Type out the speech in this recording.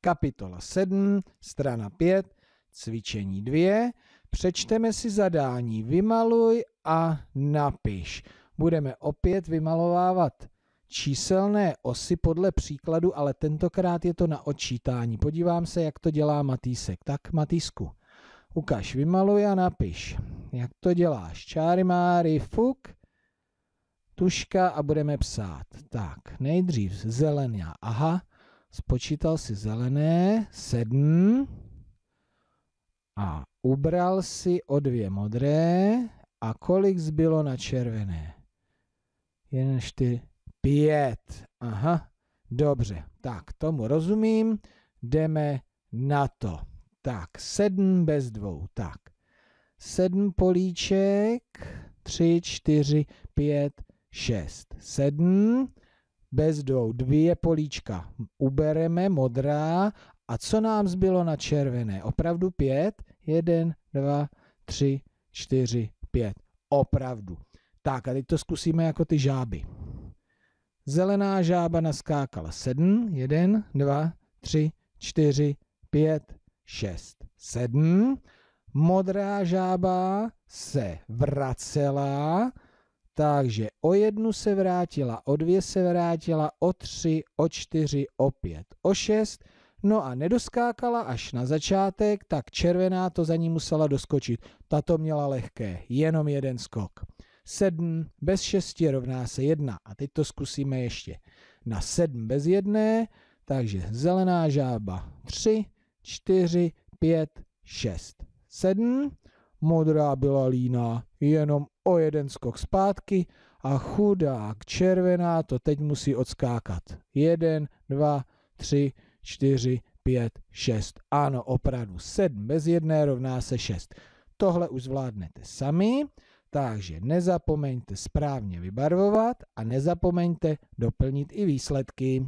kapitola 7, strana 5, cvičení 2. Přečteme si zadání vymaluj a napiš. Budeme opět vymalovávat číselné osy podle příkladu, ale tentokrát je to na odčítání. Podívám se, jak to dělá Matýsek. Tak, Matýsku, ukaž, vymaluj a napiš. Jak to děláš? Čáry, máry, fuk, tuška a budeme psát. Tak, nejdřív zelená, aha, spočítal si zelené, sedm a ubral si o dvě modré a kolik zbylo na červené? Jeden, čtyři, pět. Aha, dobře, tak tomu rozumím, jdeme na to. Tak, sedm bez dvou, tak. Sedm políček, tři, čtyři, pět, šest, sedm, bez dvou dvě políčka. Ubereme modrá a co nám zbylo na červené? Opravdu pět? Jeden, dva, tři, čtyři, pět. Opravdu. Tak a teď to zkusíme jako ty žáby. Zelená žába naskákala sedm, jeden, dva, tři, čtyři, pět, šest, sedm. Modrá žába se vracela takže o jednu se vrátila, o dvě se vrátila, o tři, o čtyři, o pět, o šest. No a nedoskákala až na začátek, tak červená to za ní musela doskočit. Tato měla lehké, jenom jeden skok. Sedm bez šesti rovná se jedna A teď to zkusíme ještě. Na sedm bez jedné, takže zelená žába tři, čtyři, pět, šest, sedm, Modrá byla lína, jenom o jeden skok zpátky a chudák červená to teď musí odskákat. Jeden, dva, tři, čtyři, pět, šest. Ano, opravdu, sedm bez jedné rovná se šest. Tohle už zvládnete sami, takže nezapomeňte správně vybarvovat a nezapomeňte doplnit i výsledky.